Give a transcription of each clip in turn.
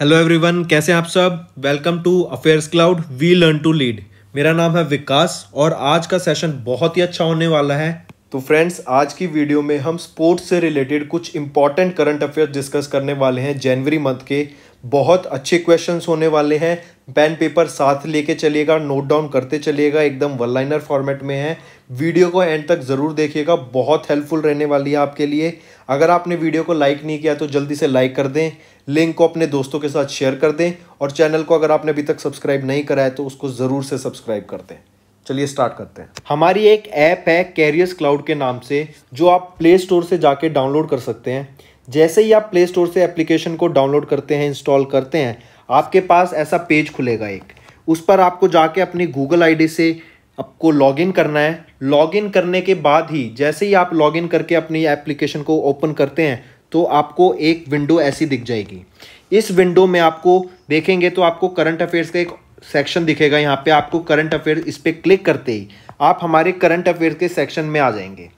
Hello everyone कैसे हैं आप सब welcome to affairs cloud we learn to lead मेरा नाम है विकास और आज का सेशन बहुत ही अच्छा होने वाला है तो फ्रेंड्स आज की वीडियो में हम स्पोर्ट्स से रिलेटेड कुछ इंपॉर्टेंट करंट अफेयर्स डिस्कस करने वाले हैं जनवरी मंथ के बहुत अच्छे क्वेश्चंस होने वाले हैं पेन पेपर साथ लेके चलिएगा नोट डाउन करते चलिएगा एकदम वन लाइनर फॉर्मेट में है वीडियो को एंड तक ज़रूर देखिएगा बहुत हेल्पफुल रहने वाली है आपके लिए अगर आपने वीडियो को लाइक नहीं किया तो जल्दी से लाइक कर दें लिंक को अपने दोस्तों के साथ शेयर कर दें और चैनल को अगर आपने अभी तक सब्सक्राइब नहीं कराया तो उसको ज़रूर से सब्सक्राइब कर दें चलिए स्टार्ट करते हैं हमारी एक ऐप है कैरियर्स क्लाउड के नाम से जो आप प्ले स्टोर से जाके डाउनलोड कर सकते हैं जैसे ही आप प्ले स्टोर से एप्लीकेशन को डाउनलोड करते हैं इंस्टॉल करते हैं आपके पास ऐसा पेज खुलेगा एक उस पर आपको जाके अपनी गूगल आईडी से आपको लॉगिन करना है लॉगिन करने के बाद ही जैसे ही आप लॉगिन करके अपनी एप्लीकेशन को ओपन करते हैं तो आपको एक विंडो ऐसी दिख जाएगी इस विंडो में आपको देखेंगे तो आपको करंट अफेयर्स का एक सेक्शन दिखेगा यहाँ पे आपको करंट अफेयर इस पर क्लिक करते ही आप हमारे करंट अफेयर्स के सेक्शन में आ जाएंगे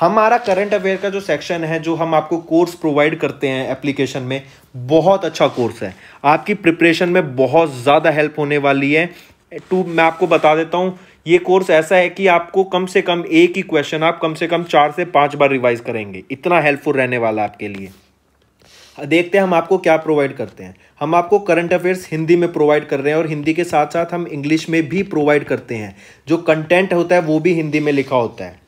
हमारा करंट अफेयर का जो सेक्शन है जो हम आपको कोर्स प्रोवाइड करते हैं एप्लीकेशन में बहुत अच्छा कोर्स है आपकी प्रिपरेशन में बहुत ज़्यादा हेल्प होने वाली है टू मैं आपको बता देता हूँ ये कोर्स ऐसा है कि आपको कम से कम एक ही क्वेश्चन आप कम से कम चार से पाँच बार रिवाइज करेंगे इतना हेल्पफुल रहने वाला आपके लिए देखते हैं हम आपको क्या प्रोवाइड करते हैं हम आपको करंट अफेयर्स हिंदी में प्रोवाइड कर रहे हैं और हिंदी के साथ साथ हम इंग्लिश में भी प्रोवाइड करते हैं जो कंटेंट होता है वो भी हिंदी में लिखा होता है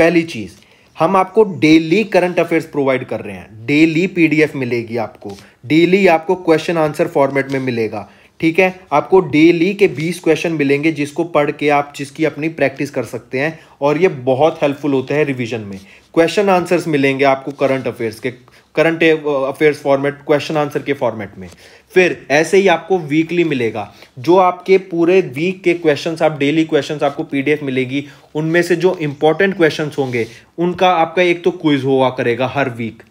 पहली चीज़ हम आपको डेली करंट अफेयर्स प्रोवाइड कर रहे हैं डेली पीडीएफ मिलेगी आपको डेली आपको क्वेश्चन आंसर फॉर्मेट में मिलेगा ठीक है आपको डेली के 20 क्वेश्चन मिलेंगे जिसको पढ़ के आप जिसकी अपनी प्रैक्टिस कर सकते हैं और ये बहुत हेल्पफुल होता है रिवीजन में क्वेश्चन आंसर्स मिलेंगे आपको करंट अफेयर्स के current affairs format question answer के फॉर्मेट में फिर ऐसे ही आपको वीकली मिलेगा जो आपके पूरे वीक के क्वेश्चंस आप डेली क्वेश्चंस आपको पीडीएफ मिलेगी उनमें से जो इंपॉर्टेंट क्वेश्चंस होंगे उनका आपका एक तो क्विज हुआ करेगा हर वीक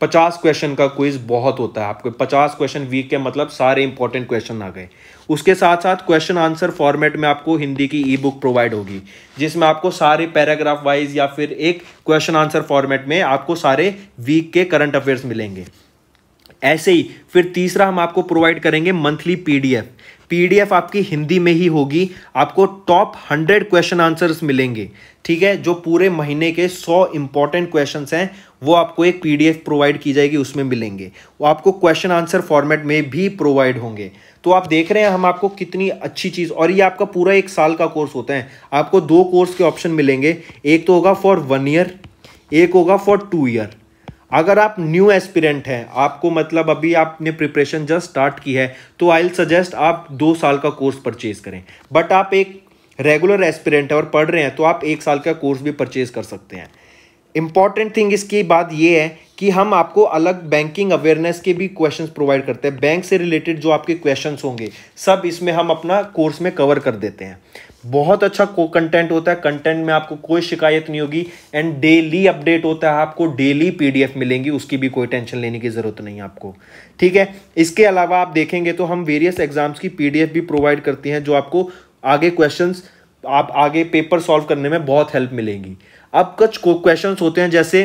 पचास क्वेश्चन का क्विज बहुत होता है आपके पचास क्वेश्चन वीक के मतलब सारे इंपॉर्टेंट क्वेश्चन आ गए उसके साथ साथ क्वेश्चन आंसर फॉर्मेट में आपको हिंदी की ई बुक प्रोवाइड होगी जिसमें आपको सारे पैराग्राफ वाइज या फिर एक क्वेश्चन आंसर फॉर्मेट में आपको सारे वीक के करंट अफेयर्स मिलेंगे ऐसे ही फिर तीसरा हम आपको प्रोवाइड करेंगे मंथली पीडीएफ पीडीएफ आपकी हिंदी में ही होगी आपको टॉप हंड्रेड क्वेश्चन आंसर्स मिलेंगे ठीक है जो पूरे महीने के सौ इंपॉर्टेंट क्वेश्चंस हैं वो आपको एक पीडीएफ प्रोवाइड की जाएगी उसमें मिलेंगे वो आपको क्वेश्चन आंसर फॉर्मेट में भी प्रोवाइड होंगे तो आप देख रहे हैं हम आपको कितनी अच्छी चीज़ और ये आपका पूरा एक साल का कोर्स होता है आपको दो कोर्स के ऑप्शन मिलेंगे एक तो होगा फॉर वन ईयर एक होगा फॉर टू ईयर अगर आप न्यू एस्पिरेंट हैं आपको मतलब अभी आपने प्रिपरेशन जस्ट स्टार्ट की है तो आई सजेस्ट आप दो साल का कोर्स परचेज करें बट आप एक रेगुलर एस्पिरेंट है और पढ़ रहे हैं तो आप एक साल का कोर्स भी परचेज कर सकते हैं इंपॉर्टेंट थिंग इसकी बात ये है कि हम आपको अलग बैंकिंग अवेयरनेस के भी क्वेश्चंस प्रोवाइड करते हैं बैंक से रिलेटेड जो आपके क्वेश्चंस होंगे सब इसमें हम अपना कोर्स में कवर कर देते हैं बहुत अच्छा को कंटेंट होता है कंटेंट में आपको कोई शिकायत नहीं होगी एंड डेली अपडेट होता है आपको डेली पीडीएफ मिलेंगी उसकी भी कोई टेंशन लेने की ज़रूरत नहीं आपको ठीक है इसके अलावा आप देखेंगे तो हम वेरियस एग्जाम्स की पीडीएफ भी प्रोवाइड करते हैं जो आपको आगे क्वेश्चन आप आगे पेपर सॉल्व करने में बहुत हेल्प मिलेंगी अब कुछ क्वेश्चन होते हैं जैसे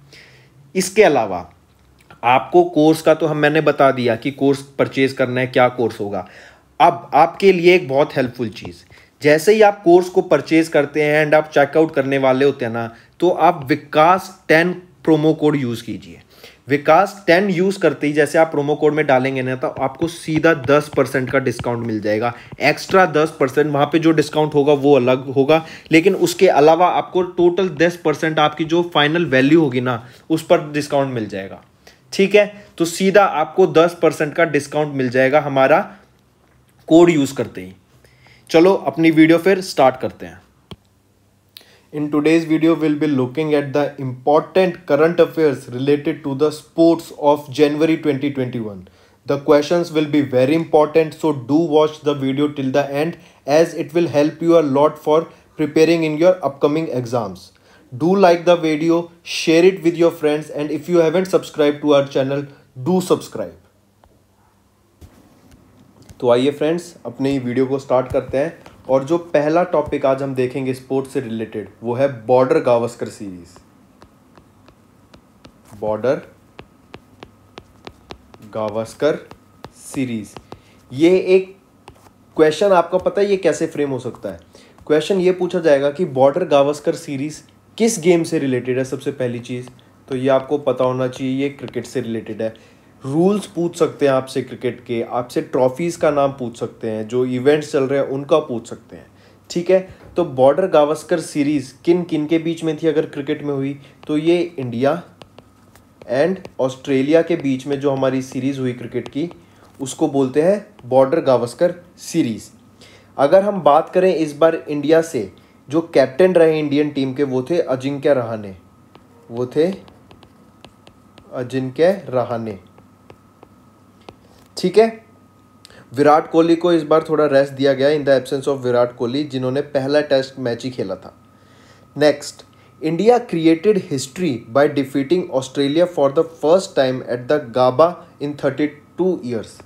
इसके अलावा आपको कोर्स का तो हम मैंने बता दिया कि कोर्स परचेज करना है क्या कोर्स होगा अब आपके लिए एक बहुत हेल्पफुल चीज़ जैसे ही आप कोर्स को परचेज करते हैं एंड आप चेकआउट करने वाले होते हैं ना तो आप Vikas ten promo code use कीजिए विकास टेन यूज़ करते ही जैसे आप प्रोमो कोड में डालेंगे ना तो आपको सीधा दस परसेंट का डिस्काउंट मिल जाएगा एक्स्ट्रा दस परसेंट वहाँ पर जो डिस्काउंट होगा वो अलग होगा लेकिन उसके अलावा आपको टोटल दस परसेंट आपकी जो फाइनल वैल्यू होगी ना उस पर डिस्काउंट मिल जाएगा ठीक है तो सीधा आपको दस परसेंट का डिस्काउंट मिल जाएगा हमारा कोड यूज़ करते ही चलो अपनी वीडियो फिर स्टार्ट करते हैं In today's video, we'll be looking at the important current affairs related to the sports of January 2021. The questions will be very important, so do watch the video till the end as it will help you a lot for preparing in your upcoming exams. Do like the video, share it with your friends and if you haven't subscribed to our channel, do subscribe. तो आइए friends अपने video को start करते हैं और जो पहला topic आज हम देखेंगे स्पोर्ट्स से रिलेटेड वो है Border Gavaskar series Border Gavaskar series ये एक क्वेश्चन आपको पता है ये कैसे फ्रेम हो सकता है क्वेश्चन ये पूछा जाएगा कि बॉर्डर गावस्कर सीरीज किस गेम से रिलेटेड है सबसे पहली चीज़ तो ये आपको पता होना चाहिए ये क्रिकेट से रिलेटेड है रूल्स पूछ सकते हैं आपसे क्रिकेट के आपसे ट्रॉफीज़ का नाम पूछ सकते हैं जो इवेंट्स चल रहे हैं उनका पूछ सकते हैं ठीक है तो बॉर्डर गावस्कर सीरीज़ किन किन के बीच में थी अगर क्रिकेट में हुई तो ये इंडिया एंड ऑस्ट्रेलिया के बीच में जो हमारी सीरीज़ हुई क्रिकेट की उसको बोलते हैं बॉर्डर गावस्कर सीरीज़ अगर हम बात करें इस बार इंडिया से जो कैप्टन रहे इंडियन टीम के वो थे अजिंक्य रहाने वो थे अजिंक्य रहाने ठीक है विराट कोहली को इस बार थोड़ा रेस्ट दिया गया in the absence of Virat Kohli जिन्होंने पहला टेस्ट मैच ही खेला था next India created history by defeating Australia for the first time at the Gabba in thirty two years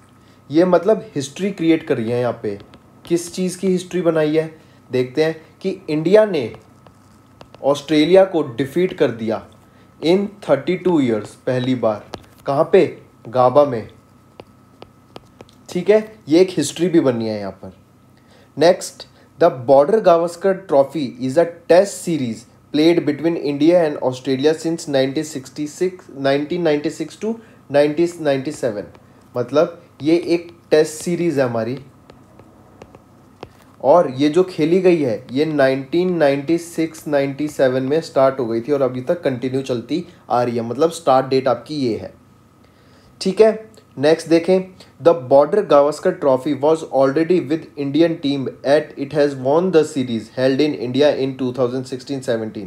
ये मतलब हिस्ट्री क्रिएट करी है यहाँ पे किस चीज़ की हिस्ट्री बनाई है देखते हैं कि इंडिया ने ऑस्ट्रेलिया को डिफीट कर दिया इन थर्टी टू ईयर्स पहली बार कहाँ पे गाबा में ठीक है ये एक हिस्ट्री भी बननी है यहाँ पर next the Border Gavaskar trophy is a test series played between India and Australia since 1966 1996 to 1997 मतलब ये एक टेस्ट सीरीज़ है हमारी और ये जो खेली गई है ये 1996-97 में स्टार्ट हो गई थी और अभी तक कंटिन्यू चलती आ रही है मतलब स्टार्ट डेट आपकी ये है ठीक है नेक्स्ट देखें the Border Gavaskar trophy was already with Indian team at it has won the series held in India in 2016-17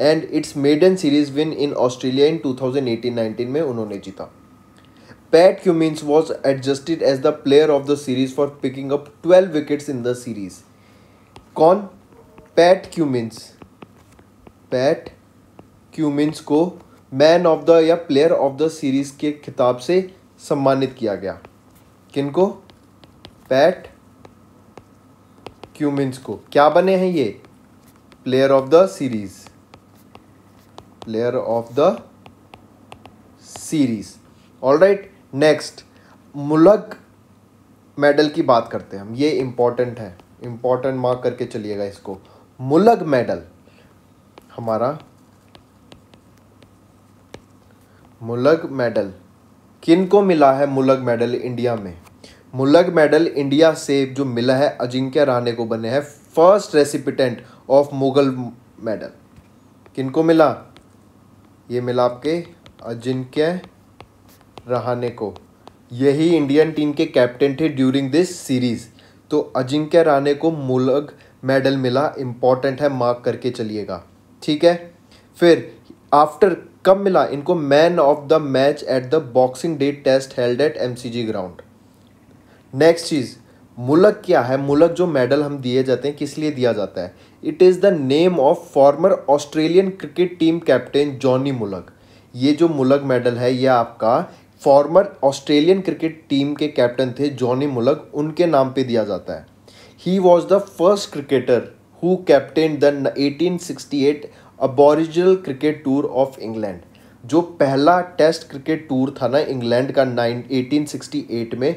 and its maiden series win in Australia in 2018-19 में उन्होंने जीता Pat Cummins was adjusted as the player of the series for picking up 12 wickets in the series कौन Pat Cummins Pat Cummins को man of the या player of the series के खिताब से सम्मानित किया गया किनको पैट क्यूमिंस को क्या बने हैं ये player of the series player of the series all right next Mullagh medal की बात करते हैं हम ये इंपॉर्टेंट है इंपॉर्टेंट मार्क करके चलिएगा इसको मुलग मेडल हमारा मुलग मेडल किन को मिला है मुलग मेडल इंडिया में मुलग मेडल इंडिया से जो मिला है अजिंक्य राणे को बने हैं first recipient of Mullagh medal किन को मिला ये मिला आपके अजिंक्य रहाने को यही इंडियन टीम के कैप्टन थे ड्यूरिंग दिस सीरीज़ तो अजिंक्य राणे को मुलग मेडल मिला इंपॉर्टेंट है मार्क करके चलिएगा ठीक है फिर आफ्टर कब मिला इनको man of the match at the Boxing Day test held at G ground next चीज़ मुलक क्या है मुलक जो मेडल हम दिए जाते हैं किस लिए दिया जाता है it is the name of former Australian cricket team captain Johnny Mullagh ये जो मुलक मेडल है यह आपका फॉर्मर ऑस्ट्रेलियन क्रिकेट टीम के कैप्टन थे जॉनी मुलक उनके नाम पे दिया जाता है he was the first cricketer who captain the eighteen sixty eight Aboriginal cricket tour of England जो पहला टेस्ट क्रिकेट टूर था ना इंग्लैंड का नाइन एटीन सिक्सटी एट में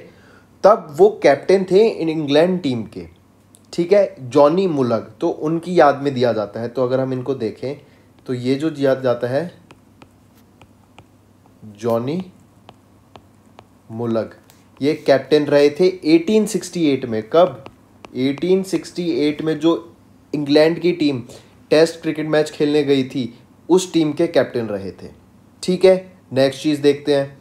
तब वो कैप्टन थे इन इंग्लैंड टीम के ठीक है जॉनी मुलग तो उनकी याद में दिया जाता है तो अगर हम इनको देखें तो ये जो दिया जाता है जॉनी मुलग ये कैप्टन रहे थे 1868 में कब 1868 में जो इंग्लैंड की टीम टेस्ट क्रिकेट मैच खेलने गई थी उस टीम के कैप्टन रहे थे ठीक है नेक्स्ट चीज़ देखते हैं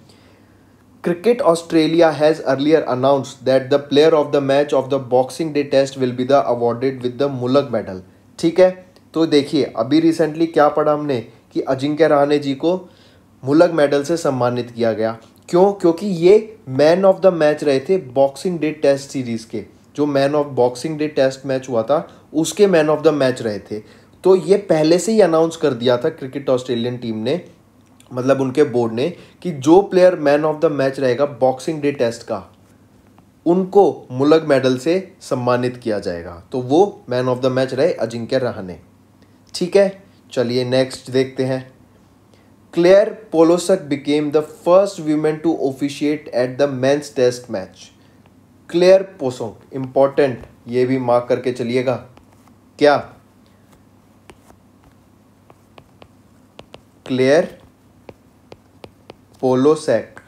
cricket Australia has earlier announce that the player of the match of the Boxing Day test will be the awarded with the Mullagh medal ठीक है तो देखिए अभी रिसेंटली क्या पढ़ा हमने कि अजिंक्य रहाणे जी को मुलक मेडल से सम्मानित किया गया क्यों क्योंकि ये मैन ऑफ द मैच रहे थे बॉक्सिंग डे टेस्ट सीरीज़ के जो man of Boxing Day test match हुआ था उसके मैन ऑफ द मैच रहे थे तो ये पहले से ही अनाउंस कर दिया था क्रिकेट ऑस्ट्रेलियन टीम ने मतलब उनके बोर्ड ने कि जो player man of the match रहेगा बॉक्सिंग डे टेस्ट का उनको मुलग मेडल से सम्मानित किया जाएगा तो वो मैन ऑफ द मैच रहे अजिंक्य रहाने ठीक है चलिए नेक्स्ट देखते हैं Claire Polosak became the first women to officiate at the men's test match Claire Polosak important ये भी मार्क करके चलिएगा क्या क्लियर पोलोसैक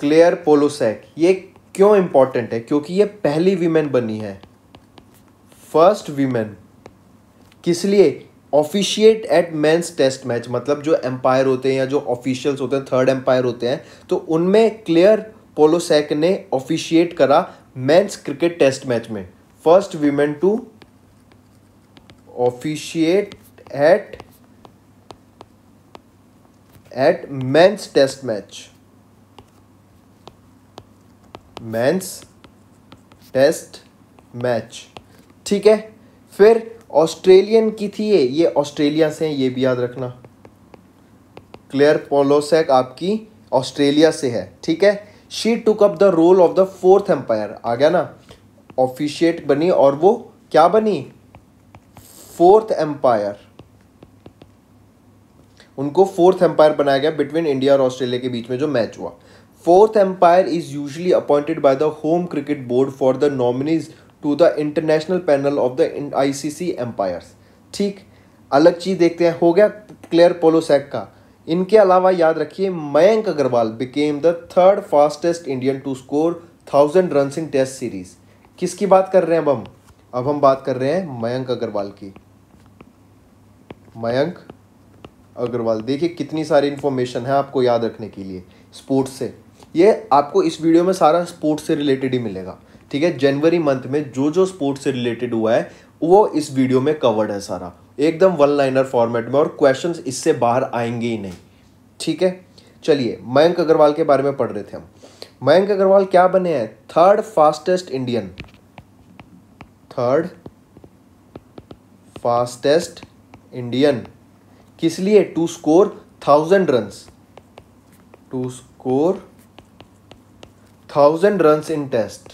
क्लियर पोलोसैक ये क्यों इंपॉर्टेंट है क्योंकि ये पहली वीमेन बनी है फर्स्ट वीमेन किस लिए officiate at men's test match मतलब जो एम्पायर होते हैं या जो ऑफिशियल्स होते हैं थर्ड एम्पायर होते हैं तो उनमें क्लियर पोलोसैक ने ऑफिशिएट करा मेंस क्रिकेट टेस्ट मैच में first women to officiate at at men's test match men's test match ठीक है फिर ऑस्ट्रेलियन की थी ये ये ऑस्ट्रेलिया से है ये भी याद रखना क्लेयर पोलोसेक आपकी ऑस्ट्रेलिया से है ठीक है she took up the role of the fourth umpire आ गया ना ऑफिशिएट बनी और वो क्या बनी फोर्थ एम्पायर उनको फोर्थ एम्पायर बनाया गया बिटवीन इंडिया और ऑस्ट्रेलिया के बीच में जो मैच हुआ fourth umpire is usually appointed by the home cricket board for the nominees to the international panel of the ICC umpires ठीक अलग चीज़ देखते हैं हो गया क्लेयर पोलोसैक का इनके अलावा याद रखिए Mayank Agarwal became the third fastest Indian to score thousand run in test series किसकी बात कर रहे हैं अब हम अब हम बात कर रहे हैं मयंक अग्रवाल की मयंक अग्रवाल देखिए कितनी सारी इन्फॉर्मेशन है आपको याद रखने के लिए स्पोर्ट्स से ये आपको इस वीडियो में सारा स्पोर्ट्स से रिलेटेड ही मिलेगा ठीक है जनवरी मंथ में जो जो स्पोर्ट्स से रिलेटेड हुआ है वो इस वीडियो में कवर्ड है सारा एकदम वन लाइनर फॉर्मेट में और क्वेश्चंस इससे बाहर आएंगे ही नहीं ठीक है चलिए मयंक अग्रवाल के बारे में पढ़ रहे थे हम मयंक अग्रवाल क्या बने हैं third fastest Indian third fastest Indian किस लिए to score thousand run to score thousand run in test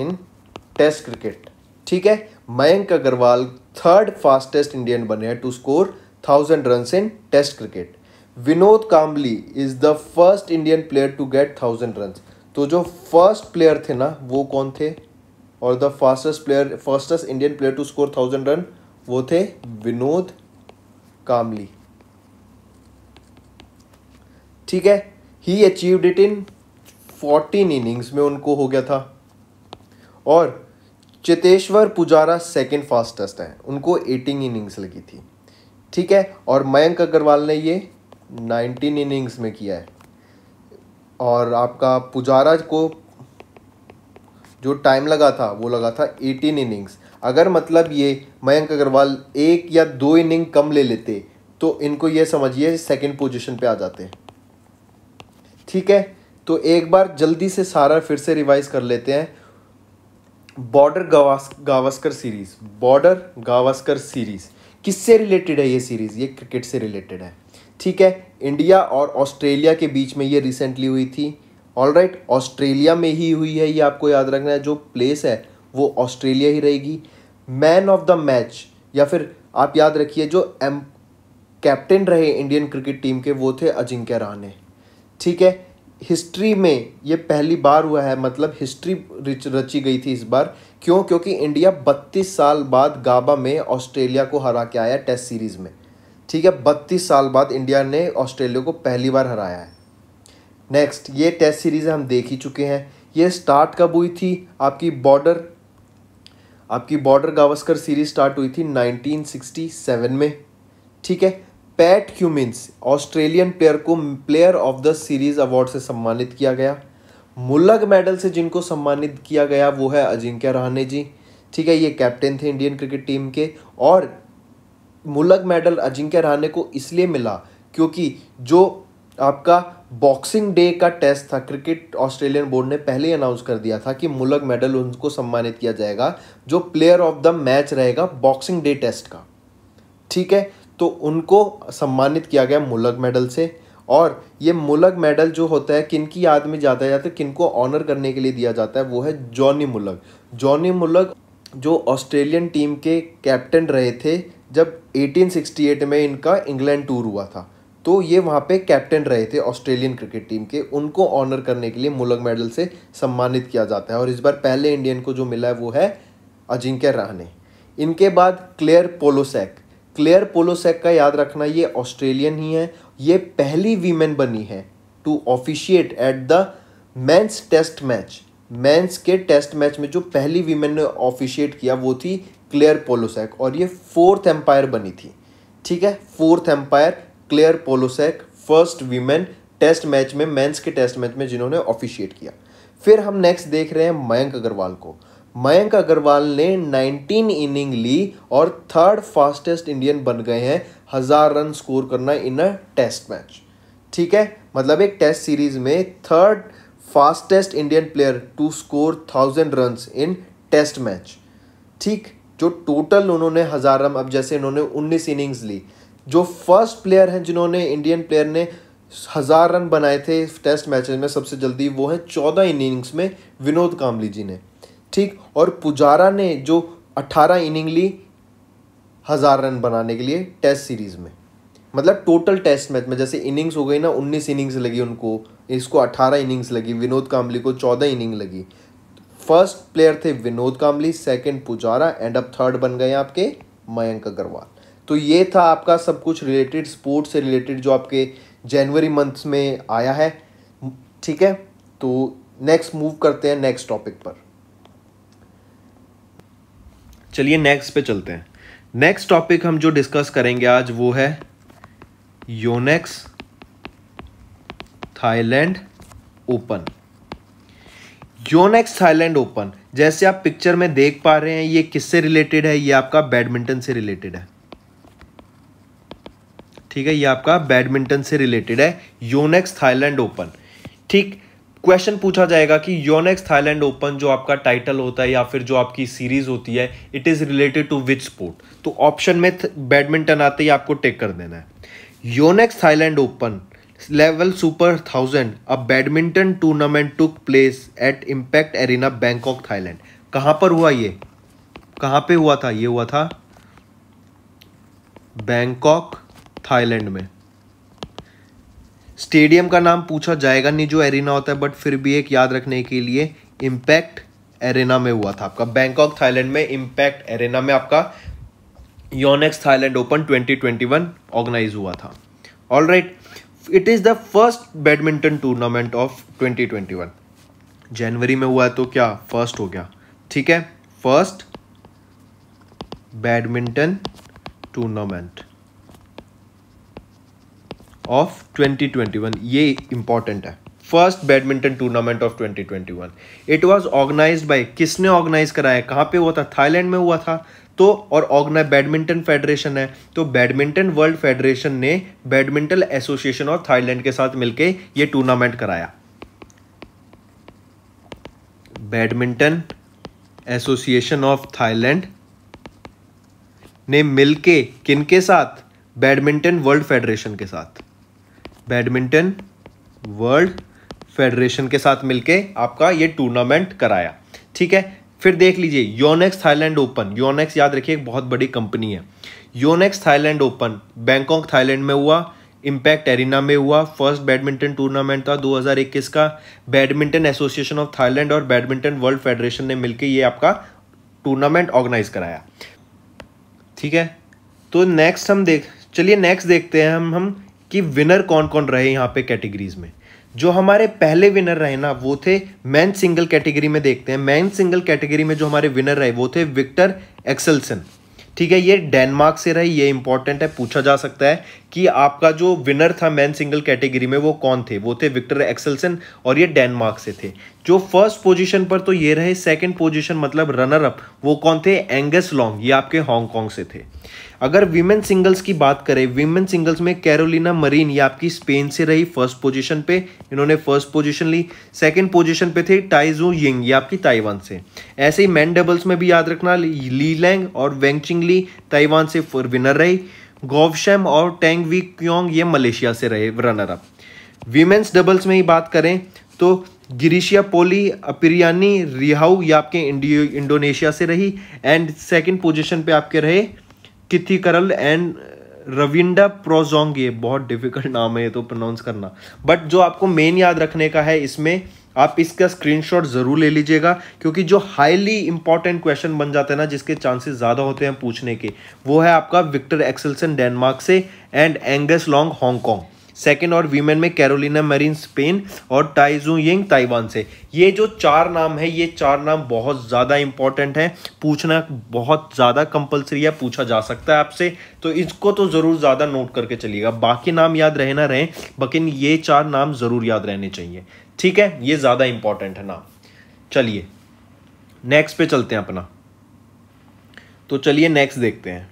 in test cricket ठीक है Mayank Agarwal third fastest Indian बने हैं to score thousand run in test cricket Vinod Kambli is the first Indian player to get thousand run तो जो first player थे ना वो कौन थे और the fastest player fastest Indian player to score thousand run वो थे विनोद कामली ठीक है he achieved it in fourteen innings में उनको हो गया था और चेतेश्वर पुजारा सेकंड फास्टेस्ट है उनको एटीन इनिंग्स लगी थी ठीक है और मयंक अग्रवाल ने ये नाइनटीन इनिंग्स में किया है और आपका पुजारा को जो टाइम लगा था वो लगा था एटीन इनिंग्स अगर मतलब ये मयंक अग्रवाल एक या दो इनिंग कम ले लेते तो इनको ये समझिए सेकंड पोजीशन पे आ जाते ठीक है तो एक बार जल्दी से सारा फिर से रिवाइज कर लेते हैं बॉर्डर गावास Gavaskar series Border Gavaskar series किससे रिलेटेड है ये सीरीज़ ये क्रिकेट से रिलेटेड है ठीक है इंडिया और ऑस्ट्रेलिया के बीच में ये रिसेंटली हुई थी ऑल ऑस्ट्रेलिया में ही हुई है ये आपको याद रखना है जो प्लेस है वो ऑस्ट्रेलिया ही रहेगी मैन ऑफ द मैच या फिर आप याद रखिए जो एम कैप्टन रहे इंडियन क्रिकेट टीम के वो थे अजिंक्य रहाणे ठीक है हिस्ट्री में ये पहली बार हुआ है मतलब हिस्ट्री रिच रची गई थी इस बार क्यों क्योंकि इंडिया 32 साल बाद गाबा में ऑस्ट्रेलिया को हरा के आया टेस्ट सीरीज़ में ठीक है 32 साल बाद इंडिया ने ऑस्ट्रेलिया को पहली बार हराया है नेक्स्ट ये टेस्ट सीरीज़ हम देख ही चुके हैं ये स्टार्ट कब हुई थी आपकी बॉर्डर आपकी बॉर्डर गावस्कर सीरीज स्टार्ट हुई थी 1967 में ठीक है पैट क्यूमिन्स ऑस्ट्रेलियन प्लेयर को player of the series award से सम्मानित किया गया मुलग मेडल से जिनको सम्मानित किया गया वो है अजिंक्य रहाने जी ठीक है ये कैप्टन थे इंडियन क्रिकेट टीम के और मुलग मेडल अजिंक्य रहाणे को इसलिए मिला क्योंकि जो आपका बॉक्सिंग डे का टेस्ट था क्रिकेट ऑस्ट्रेलियन बोर्ड ने पहले ही अनाउंस कर दिया था कि मुलक मेडल उनको सम्मानित किया जाएगा जो प्लेयर ऑफ द मैच रहेगा बॉक्सिंग डे टेस्ट का ठीक है तो उनको सम्मानित किया गया मुलक मेडल से और ये मुलक मेडल जो होता है किन की याद में जाता जाता है किनको ऑनर करने के लिए दिया जाता है वो है जॉनी मुलक जॉनी मुलक जो ऑस्ट्रेलियन टीम के कैप्टन रहे थे जब 1868 में इनका इंग्लैंड टूर हुआ था तो ये वहाँ पे कैप्टन रहे थे ऑस्ट्रेलियन क्रिकेट टीम के उनको ऑनर करने के लिए मुलक मेडल से सम्मानित किया जाता है और इस बार पहले इंडियन को जो मिला है वो है अजिंक्य रहाणे इनके बाद क्लेयर पोलोसैक क्लेयर पोलोसैक का याद रखना ये ऑस्ट्रेलियन ही है ये पहली वीमेन बनी है to officiate at the men's test match men's के टेस्ट मैच में जो पहली वीमेन ने ऑफिशिएट किया वो थी क्लेयर पोलोसैक और ये फोर्थ एम्पायर बनी थी ठीक है fourth umpire Claire Polosak first women test match में मेंस के टेस्ट मैच में जिन्होंने ऑफिशिएट किया फिर हम नेक्स्ट देख रहे हैं मयंक अग्रवाल को मयंक अग्रवाल ने 19 इनिंग ली और थर्ड फास्टेस्ट इंडियन बन गए हैं हज़ार रन स्कोर करना इन अ टेस्ट मैच ठीक है मतलब एक टेस्ट सीरीज में third fastest Indian player to score thousand run in test match ठीक जो टोटल उन्होंने हज़ार रन अब जैसे उन्होंने 19 इनिंग्स ली जो फर्स्ट प्लेयर हैं जिन्होंने इंडियन प्लेयर ने हज़ार रन बनाए थे टेस्ट मैच में सबसे जल्दी वो हैं चौदह इनिंग्स में विनोद कामली जी ने ठीक और पुजारा ने जो अट्ठारह इनिंग ली हज़ार रन बनाने के लिए टेस्ट सीरीज़ में मतलब टोटल टेस्ट मैच में जैसे इनिंग्स हो गई ना उन्नीस इनिंग्स लगी उनको इसको अट्ठारह इनिंग्स लगी विनोद कामली को चौदह इनिंग लगी फर्स्ट प्लेयर थे विनोद कामली सेकंड पुजारा एंड अब थर्ड बन गए आपके मयंक अग्रवाल तो ये था आपका सब कुछ रिलेटेड स्पोर्ट्स से रिलेटेड जो आपके जनवरी मंथ्स में आया है ठीक है तो नेक्स्ट मूव करते हैं नेक्स्ट टॉपिक पर चलिए नेक्स्ट पे चलते हैं नेक्स्ट टॉपिक हम जो डिस्कस करेंगे आज वो है Yonex Thailand open Yonex Thailand open जैसे आप पिक्चर में देख पा रहे हैं ये किससे रिलेटेड है ये आपका बैडमिंटन से रिलेटेड है ठीक है ये आपका बैडमिंटन से रिलेटेड है योनेक्स थाईलैंड ओपन ठीक क्वेश्चन पूछा जाएगा कि योनेक्स थाईलैंड ओपन जो आपका टाइटल होता है या फिर जो आपकी सीरीज होती है it is related to which sport तो ऑप्शन में बैडमिंटन आते ही आपको टेक कर देना है Yonex Thailand open level super thousand a badminton tournament took place at Impact Arena Bangkok Thailand कहां पर हुआ ये कहां पे हुआ था ये हुआ था बैंकॉक थाईलैंड में स्टेडियम का नाम पूछा जाएगा नहीं जो एरिना होता है बट फिर भी एक याद रखने के लिए इम्पैक्ट एरेना में हुआ था आपका बैंकॉक थाईलैंड में इम्पैक्ट एरेना में आपका योनेक्स थाईलैंड ओपन 2021 ऑर्गेनाइज हुआ था all right it is the first badminton tournament of 2021 जनवरी में हुआ है तो क्या फर्स्ट हो गया ठीक है फर्स्ट बैडमिंटन टूर्नामेंट ऑफ 2021 ये इंपॉर्टेंट है first badminton tournament of 2021 it was organise by किसने ऑर्गेनाइज कराया कहाँ पे हुआ था थाईलैंड में हुआ था तो और ऑर्गेनाइज बैडमिंटन फेडरेशन है तो बैडमिंटन वर्ल्ड फेडरेशन ने बैडमिंटन एसोसिएशन ऑफ थाईलैंड के साथ मिलकर ये टूर्नामेंट कराया बैडमिंटन एसोसिएशन ऑफ थाईलैंड ने मिलके किनके साथ बैडमिंटन वर्ल्ड फेडरेशन के साथ बैडमिंटन वर्ल्ड फेडरेशन के साथ मिलके आपका ये टूर्नामेंट कराया ठीक है फिर देख लीजिए योनेक्स थाईलैंड ओपन योनेक्स याद रखिए एक बहुत बड़ी कंपनी है Yonex Thailand open Bangkok Thailand में हुआ इम्पैक्ट एरिना में हुआ फर्स्ट बैडमिंटन टूर्नामेंट था 2021 का बैडमिंटन एसोसिएशन ऑफ थाईलैंड और बैडमिंटन वर्ल्ड फेडरेशन ने मिलकर ये आपका टूर्नामेंट ऑर्गेनाइज कराया ठीक है तो नेक्स्ट हम देख चलिए नेक्स्ट देखते हैं हम हम कि विनर कौन कौन रहे यहाँ पे कैटेगरीज में जो हमारे पहले विनर रहे ना वो थे मैन सिंगल कैटेगरी में देखते हैं मैन सिंगल कैटेगरी में जो हमारे विनर रहे वो थे विक्टर एक्सलसन ठीक है ये डेनमार्क से रहे ये इंपॉर्टेंट है पूछा जा सकता है कि आपका जो विनर था मैन सिंगल कैटेगरी में वो कौन थे वो थे विक्टर एक्सलसन और ये डेनमार्क से थे जो फर्स्ट पोजीशन पर तो ये रहे सेकंड पोजीशन मतलब रनर अप वो कौन थे एंगस लॉन्ग ये आपके हांगकांग से थे अगर वीमेन सिंगल्स की बात करें विमेन सिंगल्स में कैरोलिना मरीन ये आपकी स्पेन से रही फर्स्ट पोजीशन पे इन्होंने फर्स्ट पोजीशन ली सेकंड पोजीशन पे थे टाइजू यिंग ये आपकी ताइवान से ऐसे ही मैन डबल्स में भी याद रखना ली लैंग और वेंगचिंग ली ताइवान से विनर रही गोवशम और टेंग वी क्योंग ये मलेशिया से रहे रनर अप वीमेंस डबल्स में ही बात करें तो गिरीशिया पोली अपिरयानी रिहाऊ ये आपके इंडियो इंडोनेशिया से रही एंड सेकंड पोजीशन पे आपके रहे किथी करल एंड रविंडा प्रोजोंग ये बहुत डिफिकल्ट नाम है ये तो प्रोनाउंस करना बट जो आपको मेन याद रखने का है इसमें आप इसका स्क्रीनशॉट ज़रूर ले लीजिएगा क्योंकि जो हाईली इंपॉर्टेंट क्वेश्चन बन जाते हैं ना जिसके चांसेस ज़्यादा होते हैं पूछने के वो है आपका विक्टर एक्सेलसन डेनमार्क से and Angus Long Hong Kong second और वीमेन में कैरोलिना मरीन स्पेन और टाइजू यंग ताइवान से ये जो चार नाम है ये चार नाम बहुत ज़्यादा इंपॉर्टेंट है पूछना बहुत ज़्यादा कंपलसरी है पूछा जा सकता है आपसे तो इसको तो ज़रूर ज़्यादा नोट करके चलिएगा बाकी नाम याद रहे बकिन रहें ये चार नाम ज़रूर याद रहने चाहिए ठीक है ये ज़्यादा इंपॉर्टेंट है नाम चलिए नेक्स्ट पे चलते हैं अपना तो चलिए नेक्स्ट देखते हैं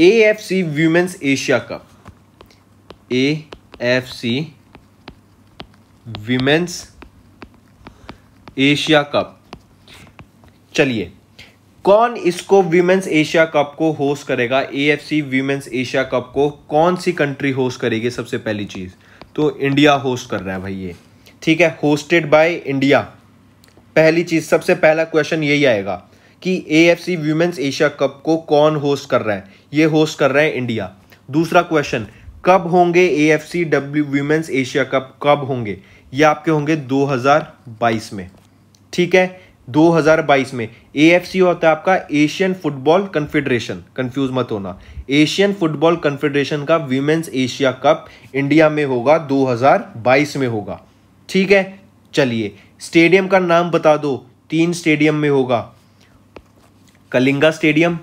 A F C women's Asia cup A F C women's Asia cup चलिए कौन इसको वीमेंस एशिया कप को होस्ट करेगा A F C women's Asia cup को कौन सी कंट्री होस्ट करेगी सबसे पहली चीज़ तो इंडिया होस्ट कर रहा है भाई ये ठीक है होस्टेड बाय इंडिया पहली चीज़ सबसे पहला क्वेश्चन यही आएगा कि A F C women's Asia cup को कौन होस्ट कर रहा है ये होस्ट कर रहा है इंडिया दूसरा क्वेश्चन कब होंगे A F C W women's Asia cup कब होंगे ये आपके होंगे 2022 में ठीक है 2022 में ए एफ सी होता है आपका एशियन फुटबॉल कन्फेडरेशन कंफ्यूज मत होना एशियन फुटबॉल कन्फेडरेशन का वीमेंस एशिया कप इंडिया में होगा 2022 में होगा ठीक है चलिए स्टेडियम का नाम बता दो तीन स्टेडियम में होगा कलिंगा स्टेडियम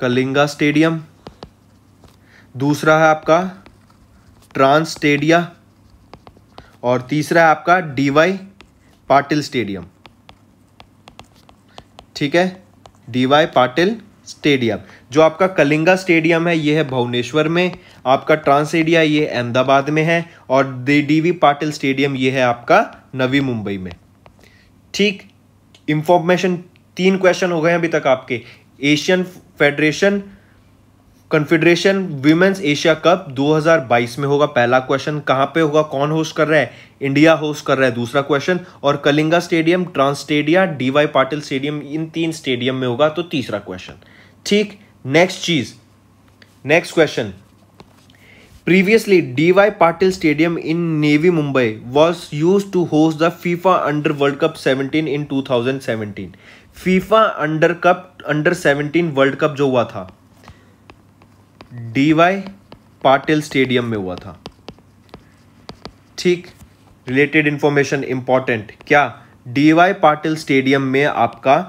कलिंगा स्टेडियम दूसरा है आपका ट्रांस स्टेडिया और तीसरा है आपका डीवाई पाटिल स्टेडियम ठीक है डीवाई पाटिल स्टेडियम जो आपका कलिंगा स्टेडियम है ये है भुवनेश्वर में आपका ट्रांस एडिया ये अहमदाबाद में है और डी वी पाटिल स्टेडियम ये है आपका नवी मुंबई में ठीक इंफॉर्मेशन तीन क्वेश्चन हो गए अभी तक आपके Asian federation confederation women's Asia cup 2022 में होगा पहला क्वेश्चन कहाँ पे होगा कौन होस्ट कर रहा है इंडिया होस्ट कर रहा है दूसरा क्वेश्चन और Kalinga stadium trans stadia DY Patil stadium इन तीन स्टेडियम में होगा तो तीसरा क्वेश्चन ठीक नेक्स्ट चीज next question previously DY Patil stadium in Navi Mumbai was used to host the FIFA under world cup seventeen in two thousand seventeen FIFA under cup under seventeen world cup जो हुआ था डीवाई पाटिल स्टेडियम में हुआ था ठीक related information important क्या DY Patil stadium में आपका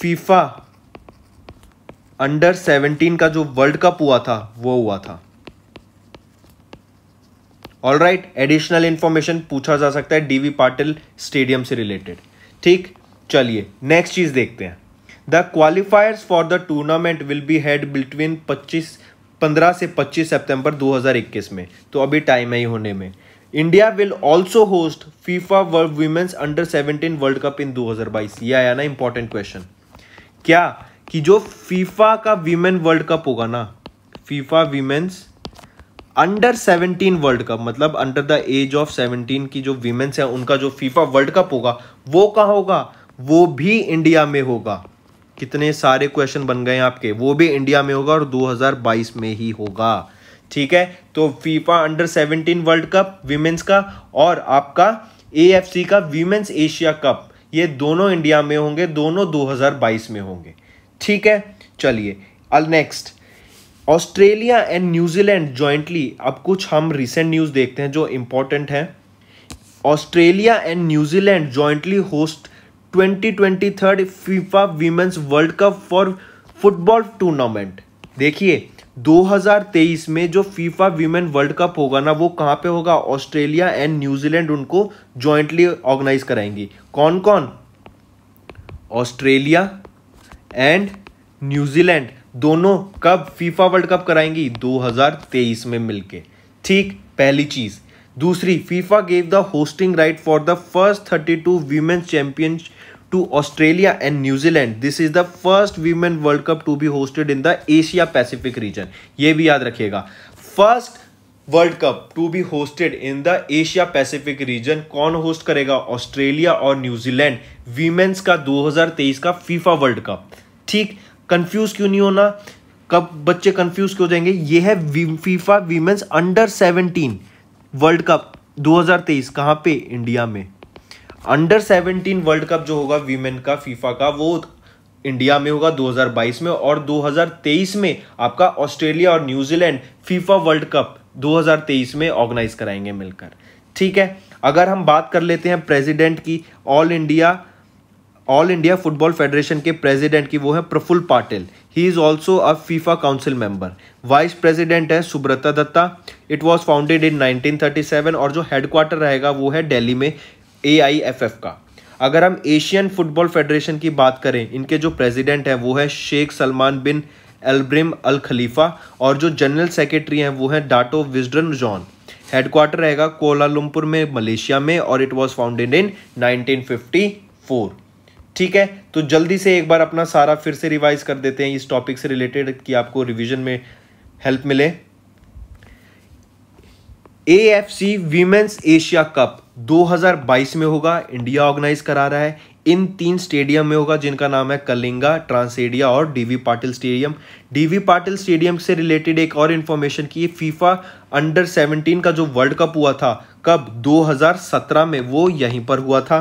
फीफा अंडर सेवनटीन का जो वर्ल्ड कप हुआ था वो हुआ था ऑल राइट एडिशनल इंफॉर्मेशन पूछा जा सकता है डीवी पाटिल स्टेडियम से रिलेटेड ठीक चलिए नेक्स्ट चीज देखते हैं the qualifiers for the tournament will be held between 25 15 से 25 सितंबर 2021 में तो अभी टाइम है ही होने में India will also host FIFA world women's under 17 world cup in 2022 ये आया ना इंपॉर्टेंट क्वेश्चन क्या कि जो फीफा का वीमेन वर्ल्ड कप होगा ना FIFA women's under 17 world cup मतलब अंडर द एज ऑफ 17 की जो वीमेन्स है उनका जो फीफा वर्ल्ड कप होगा वो कहाँ होगा वो भी इंडिया में होगा कितने सारे क्वेश्चन बन गए आपके वो भी इंडिया में होगा और 2022 में ही होगा ठीक है तो FIFA under 17 world cup women's का और आपका ए का वीमेंस एशिया कप ये दोनों इंडिया में होंगे दोनों 2022 में होंगे ठीक है चलिए अल next Australia and New Zealand jointly अब कुछ हम रिसेंट न्यूज़ देखते हैं जो इंपॉर्टेंट है Australia and New Zealand jointly host twenty twenty third FIFA women's world cup for football tournament देखिए 2023 में जो फीफा वीमेन वर्ल्ड कप होगा ना वो कहाँ पे होगा ऑस्ट्रेलिया एंड न्यूजीलैंड उनको ज्वाइंटली ऑर्गेनाइज कराएंगी कौन कौन ऑस्ट्रेलिया एंड न्यूजीलैंड दोनों कब फीफा वर्ल्ड कप कराएंगी 2023 में मिलके ठीक पहली चीज दूसरी FIFA gave the hosting right for the first 32 to women champion to Australia and New Zealand this is the first women world cup to be hosted in the Asia Pacific region ये भी याद रखिएगा first world cup to be hosted in the Asia Pacific region कौन host करेगा Australia और New Zealand women's का 2023 का FIFA world cup ठीक कंफ्यूज क्यों नहीं होना कब बच्चे कंफ्यूज क्यों जाएंगे ये है FIFA women's under 17 world cup 2023 कहाँ पे इंडिया में अंडर 17 वर्ल्ड कप जो होगा वीमेन का फीफा का वो इंडिया में होगा 2022 में और 2023 में आपका ऑस्ट्रेलिया और न्यूजीलैंड फीफा वर्ल्ड कप 2023 में ऑर्गेनाइज कराएंगे मिलकर ठीक है अगर हम बात कर लेते हैं प्रेसिडेंट की all India all India football federation के प्रेसिडेंट की वो है Praful Patil he is also a FIFA council member vice president है Subrata Datta it was founded in 1937 और जो हेडक्वार्टर रहेगा वो है दिल्ली में ए का अगर हम एशियन फुटबॉल फेडरेशन की बात करें इनके जो प्रेसिडेंट हैं वो है शेख सलमान बिन एल्ब्रिम अल खलीफा और जो जनरल सेक्रेटरी हैं वो हैं डाटो विजडन जॉन हेडक्वार्टर रहेगा कोलालमपुर में मलेशिया में और इट वॉज फाउंडेड इन 1954 ठीक है तो जल्दी से एक बार अपना सारा फिर से रिवाइज कर देते हैं इस टॉपिक से रिलेटेड कि आपको रिविजन में हेल्प मिले A F C women's Asia cup 2022 में होगा इंडिया ऑर्गेनाइज करा रहा है इन तीन स्टेडियम में होगा जिनका नाम है कलिंगा ट्रांसेडिया और DV Patil stadium DV Patil stadium से रिलेटेड एक और इन्फॉर्मेशन की फीफा अंडर 17 का जो वर्ल्ड कप हुआ था कब 2017 में वो यहीं पर हुआ था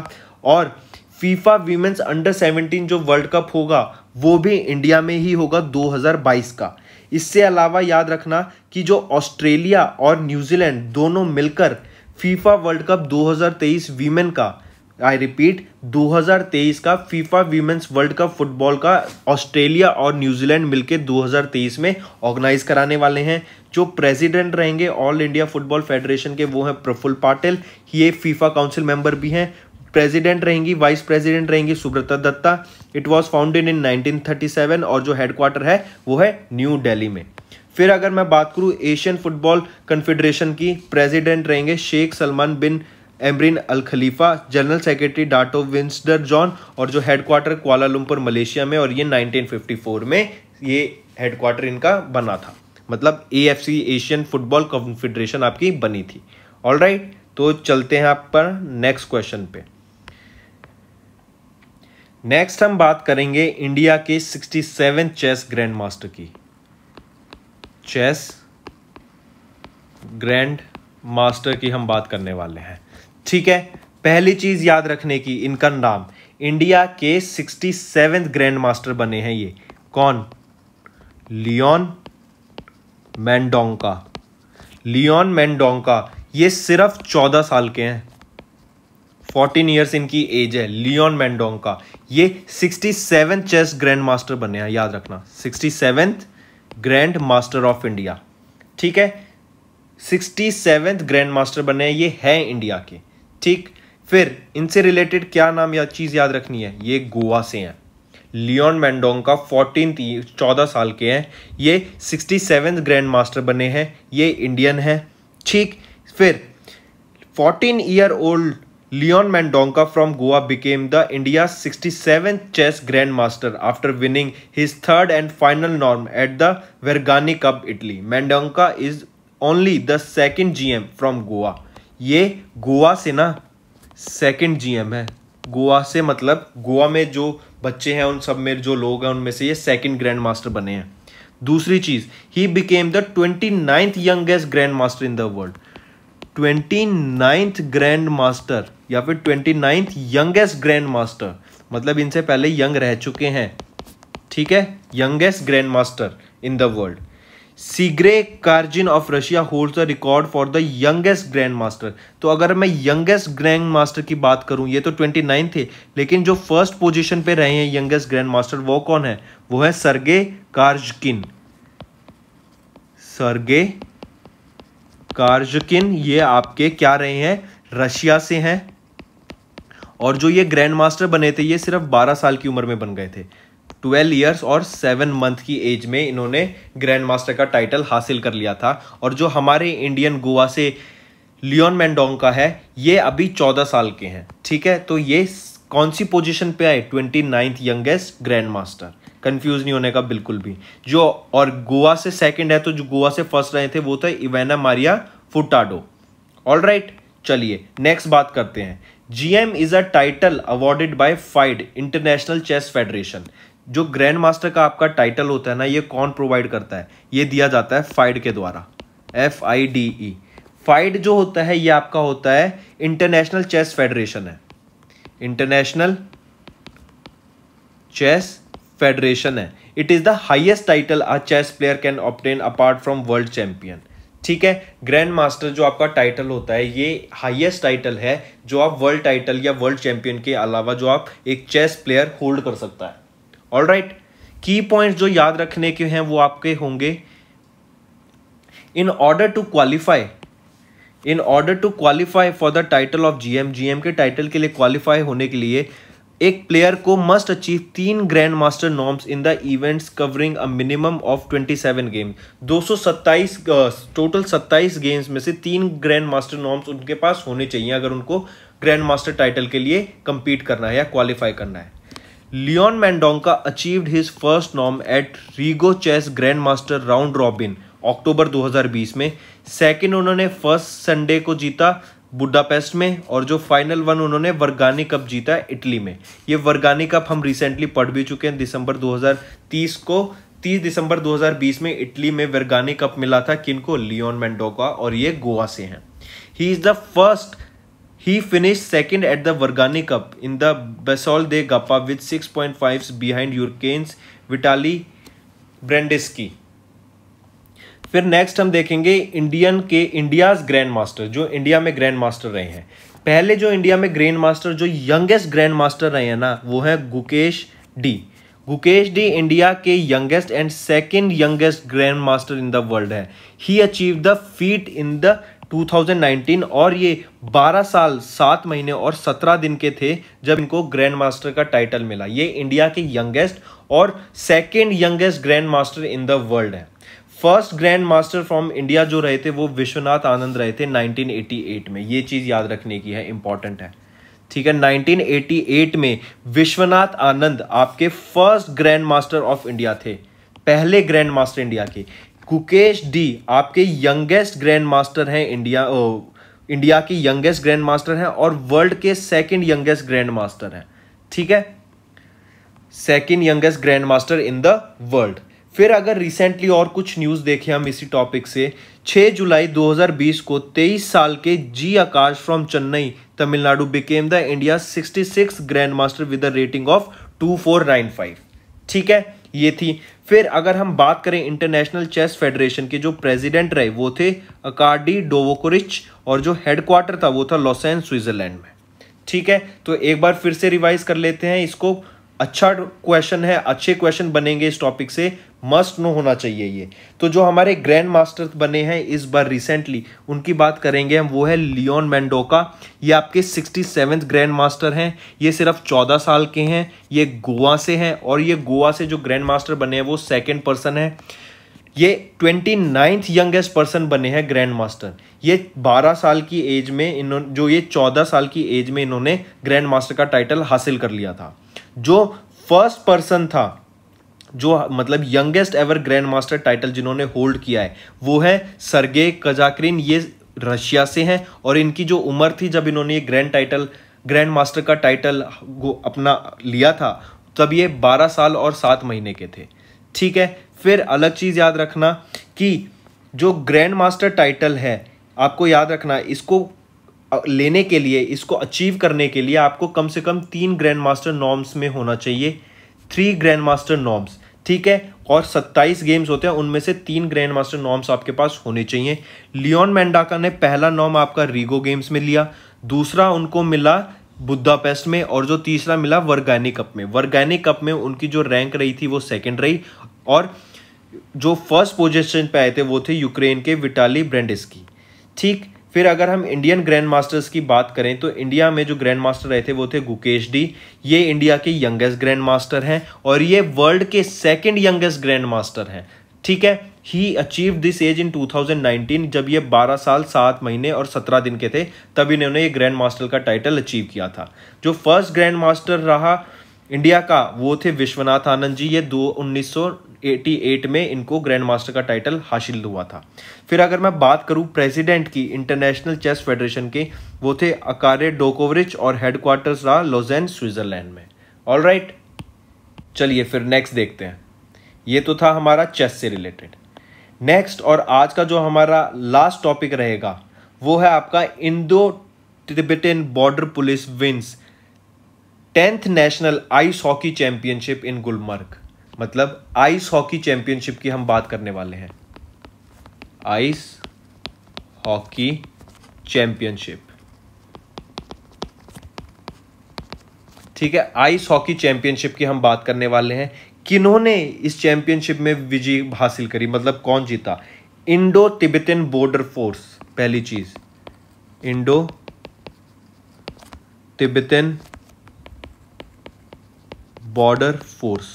और फीफा वीमेंस अंडर 17 जो वर्ल्ड कप होगा वो भी इंडिया में ही होगा 2022 का इससे अलावा याद रखना कि जो ऑस्ट्रेलिया और न्यूजीलैंड दोनों मिलकर फीफा वर्ल्ड कप 2023 वीमेन का आई रिपीट 2023 का FIFA women's world cup football का ऑस्ट्रेलिया और न्यूजीलैंड मिलकर 2023 में ऑर्गेनाइज कराने वाले हैं जो प्रेसिडेंट रहेंगे ऑल इंडिया फुटबॉल फेडरेशन के वो हैं प्रफुल पाटिल ये फीफा काउंसिल मेंबर भी हैं प्रेसिडेंट रहेंगी वाइस प्रेसिडेंट रहेंगी Subrata Datta it was founded in 1937 और जो हेडक्वार्टर है वो है न्यू दिल्ली में फिर अगर मैं बात करूँ एशियन फुटबॉल कन्फेडरेशन की प्रेसिडेंट रहेंगे Sheikh Salman bin Ebrahim Al Khalifa general secretary Dato Windsor John और जो हेडक्वार्टर क्वालालंपुर मलेशिया में और ये 1954 में ये हेडक्वार्टर इनका बना था मतलब ए एशियन फुटबॉल कॉन्फेडरेशन आपकी बनी थी ऑल right, तो चलते हैं आप पर नेक्स्ट क्वेश्चन पे नेक्स्ट हम बात करेंगे इंडिया के 67 चेस ग्रैंड मास्टर की चेस ग्रैंड मास्टर की हम बात करने वाले हैं ठीक है पहली चीज याद रखने की इनका नाम इंडिया के सिक्सटी सेवेंथ ग्रैंड मास्टर बने हैं ये कौन लियोन मैंडोंका लियोन मैंडोंका ये सिर्फ चौदह साल के हैं फोर्टीन ईयर्स इनकी एज है लियोन मैंडोंका ये sixty seventh chess grand master बने हैं याद रखना sixty seventh grand master of India ठीक है सिक्सटी सेवेंथ ग्रैंड मास्टर बने हैं ये है इंडिया के ठीक फिर इनसे रिलेटेड क्या नाम या चीज याद रखनी है ये गोवा से हैं लियोन मैंडोंग का फोर्टीन चौदह साल के हैं ये सिक्सटी सेवन ग्रैंड मास्टर बने हैं ये इंडियन हैं ठीक फिर fourteen year old Leon Mendonca from Goa became the India sixty seven chess grand master after winning his third and final norm at the Vergani cup Italy Mendonca is only the second G M from Goa ये गोवा से ना second GM है गोवा से मतलब गोवा में जो बच्चे हैं उन सब में जो लोग हैं उनमें से ये सेकंड ग्रैंड मास्टर बने हैं दूसरी चीज़ he became the twenty ninth youngest grand master in the world twenty ninth grand master या फिर twenty ninth youngest grand master मतलब इनसे पहले यंग रह चुके हैं ठीक है youngest grand master in the world सीग्रे Karjakin of Russia hold the record for the youngest grand master तो अगर मैं यंगेस्ट ग्रैंड मास्टर की बात करूं ये तो ट्वेंटी नाइन थे लेकिन जो फर्स्ट पोजीशन पे रहे हैं यंगेस्ट ग्रैंड मास्टर वो कौन है वो है सरगे कार्जकिन सरगे कार्जकिन ये आपके क्या रहे हैं रशिया से हैं और जो ये ग्रैंड मास्टर बने थे ये सिर्फ 12 साल की उम्र में बन गए थे ट्वेल्व ईयर्स और सेवन मंथ की एज में इन्होंने ग्रैंड मास्टर का टाइटल हासिल कर लिया था और जो हमारे इंडियन गोवा से लियोन मैंडोंग का है ये अभी चौदह साल के हैं ठीक है तो ये कौन सी पोजिशन पे आए twenty ninth youngest grand master confuse नहीं होने का बिल्कुल भी जो और गोवा से सेकेंड है तो जो गोवा से फर्स्ट रहे थे वो थे इवेना मारिया फुटाडो ऑल राइट चलिए नेक्स्ट बात करते हैं GM is a title awarded by FIDE international chess federation जो ग्रैंड मास्टर का आपका टाइटल होता है ना ये कौन प्रोवाइड करता है ये दिया जाता है फाइड के द्वारा F I D E FIDE जो होता है ये आपका होता है इंटरनेशनल चेस फेडरेशन है इंटरनेशनल चेस फेडरेशन है it is the highest title a chess player can obtain apart from world champion ठीक है ग्रैंड मास्टर जो आपका टाइटल होता है ये हाइएस्ट टाइटल है जो आप वर्ल्ड टाइटल या वर्ल्ड चैंपियन के अलावा जो आप एक चेस प्लेयर होल्ड कर सकता है ऑल राइट की पॉइंट जो याद रखने के हैं वो आपके होंगे in order to qualify in order to qualify for the title of GM GM के टाइटल के लिए क्वालिफाई होने के लिए एक प्लेयर को मस्ट अचीव तीन grand master norms in the events covering a minimum of 27 game 227 total uh, 27 games में से तीन ग्रैंड मास्टर नॉर्म्स उनके पास होने चाहिए अगर उनको ग्रैंड मास्टर टाइटल के लिए कंपीट करना है या क्वालिफाई करना है Leon Mendonca achieved his first नॉम at Rigo chess grand master round robin October 2020 में सेकेंड उन्होंने फर्स्ट संडे को जीता बुडापेस्ट में और जो फाइनल वन उन्होंने वर्गानी कप जीता इटली में ये वर्गानी कप हम रिसेंटली पढ़ भी चुके हैं दिसंबर 2030 को 30 दिसंबर 2020 में इटली में वर्गानी कप मिला था किनको लियोन मैंडोका और ये गोवा से हैं he is the first He finished second at the Vargani Cup in the Basol de Gappa with 6.5s behind Hurricanes Vitali Brendiski फिर नेक्स्ट हम देखेंगे इंडियन के इंडियाज ग्रैंड मास्टर जो इंडिया में ग्रैंड मास्टर रहे हैं पहले जो इंडिया में ग्रैंड मास्टर जो यंगेस्ट ग्रैंड मास्टर रहे हैं ना वो है Gukesh D Gukesh D India के youngest and second youngest grand master in the world है he achieve the feat in the 2019 और ये 12 साल सात महीने और 17 दिन के थे जब इनको ग्रैंड मास्टर का टाइटल मिला ये इंडिया के यंगेस्ट और second youngest grand master in the world है first grand master from India जो रहे थे वो विश्वनाथ आनंद रहे थे 1988 में ये चीज़ याद रखने की है इंपॉर्टेंट है ठीक है 1988 में विश्वनाथ आनंद आपके first grand master of India थे पहले ग्रैंड मास्टर इंडिया के कुकेश डी आपके यंगेस्ट ग्रैंड मास्टर हैं इंडिया ओ, इंडिया की यंगेस्ट ग्रैंड मास्टर हैं और वर्ल्ड के सेकंड यंगेस्ट ग्रैंड मास्टर हैं ठीक है second youngest grand master in the world फिर अगर रिसेंटली और कुछ न्यूज़ देखें हम इसी टॉपिक से 6 जुलाई 2020 को 23 साल के G Akash from Chennai Tamil Nadu became the India 66 grand master with the rating of 2495 ठीक है ये थी फिर अगर हम बात करें इंटरनेशनल चेस फेडरेशन के जो प्रेसिडेंट रहे वो थे अकार्डी डोवोकोरिच और जो हेडक्वार्टर था वो था लॉसैन स्विट्जरलैंड में ठीक है तो एक बार फिर से रिवाइज कर लेते हैं इसको अच्छा क्वेश्चन है अच्छे क्वेश्चन बनेंगे इस टॉपिक से मस्ट नो होना चाहिए ये तो जो हमारे ग्रैंड मास्टर बने हैं इस बार रिसेंटली उनकी बात करेंगे हम वो है लियोन मैंडोका ये आपके सिक्सटी सेवेंथ ग्रैंड मास्टर हैं ये सिर्फ चौदह साल के हैं ये गोवा से हैं और ये गोवा से जो ग्रैंड मास्टर बने हैं वो सेकेंड पर्सन है ये ट्वेंटी नाइन्थ यंगेस्ट पर्सन बने हैं ग्रैंड मास्टर ये बारह साल की एज में इन्होंने जो ये चौदह साल की एज में इन्होंने ग्रैंड मास्टर का टाइटल हासिल कर लिया था जो फर्स्ट पर्सन था जो मतलब youngest ever grand master title जिन्होंने होल्ड किया है वो है सरगे कजाकरिन ये रशिया से हैं और इनकी जो उम्र थी जब इन्होंने ये ग्रैंड टाइटल ग्रैंड मास्टर का टाइटल अपना लिया था तब ये 12 साल और सात महीने के थे ठीक है फिर अलग चीज़ याद रखना कि जो ग्रैंड मास्टर टाइटल है आपको याद रखना इसको लेने के लिए इसको अचीव करने के लिए आपको कम से कम तीन ग्रैंड मास्टर नॉर्म्स में होना चाहिए थ्री ग्रैंड मास्टर नॉर्म्स ठीक है और 27 गेम्स होते हैं उनमें से तीन ग्रैंड मास्टर नॉर्म्स आपके पास होने चाहिए लियोन मैंडाका ने पहला नॉम आपका रीगो गेम्स में लिया दूसरा उनको मिला बुद्धापेस्ट में और जो तीसरा मिला वर्गैनिक कप में वर्गैनिक कप में उनकी जो रैंक रही थी वो सेकेंड रही और जो फर्स्ट पोजिशन पे आए थे वो थे यूक्रेन के विटाली ब्रेंडिस की ठीक फिर अगर हम इंडियन ग्रैंड मास्टर्स की बात करें तो इंडिया में जो ग्रैंड मास्टर रहे थे वो थे गुकेश डी ये इंडिया के यंगेस्ट ग्रैंड मास्टर हैं और ये वर्ल्ड के सेकेंड यंगेस्ट ग्रैंड मास्टर हैं ठीक है he achieve this age in 2019 जब ये 12 साल 7 महीने और 17 दिन के थे तब इन्होंने ये ग्रैंड मास्टर का टाइटल अचीव किया था जो फर्स्ट ग्रैंड मास्टर रहा इंडिया का वो थे विश्वनाथ आनंद जी ये दो 1988 में इनको ग्रैंड मास्टर का टाइटल हासिल हुआ था फिर अगर मैं बात करूं प्रेसिडेंट की इंटरनेशनल चेस फेडरेशन के वो थे अकारे डोकोवरिच और हेडक्वार्टर्स रहा लोजेन स्विट्जरलैंड में ऑल राइट चलिए फिर नेक्स्ट देखते हैं ये तो था हमारा चेस से रिलेटेड नेक्स्ट और आज का जो हमारा लास्ट टॉपिक रहेगा वो है आपका Indo Tibetan border police wins tenth national ice hockey championship in Gulmarg मतलब आइस हॉकी चैंपियनशिप की हम बात करने वाले हैं आइस हॉकी चैंपियनशिप ठीक है आइस हॉकी चैंपियनशिप की हम बात करने वाले हैं किन्होंने इस चैंपियनशिप में विजय हासिल करी मतलब कौन जीता इंडो तिब्बतन बॉर्डर फोर्स पहली चीज Indo Tibetan border force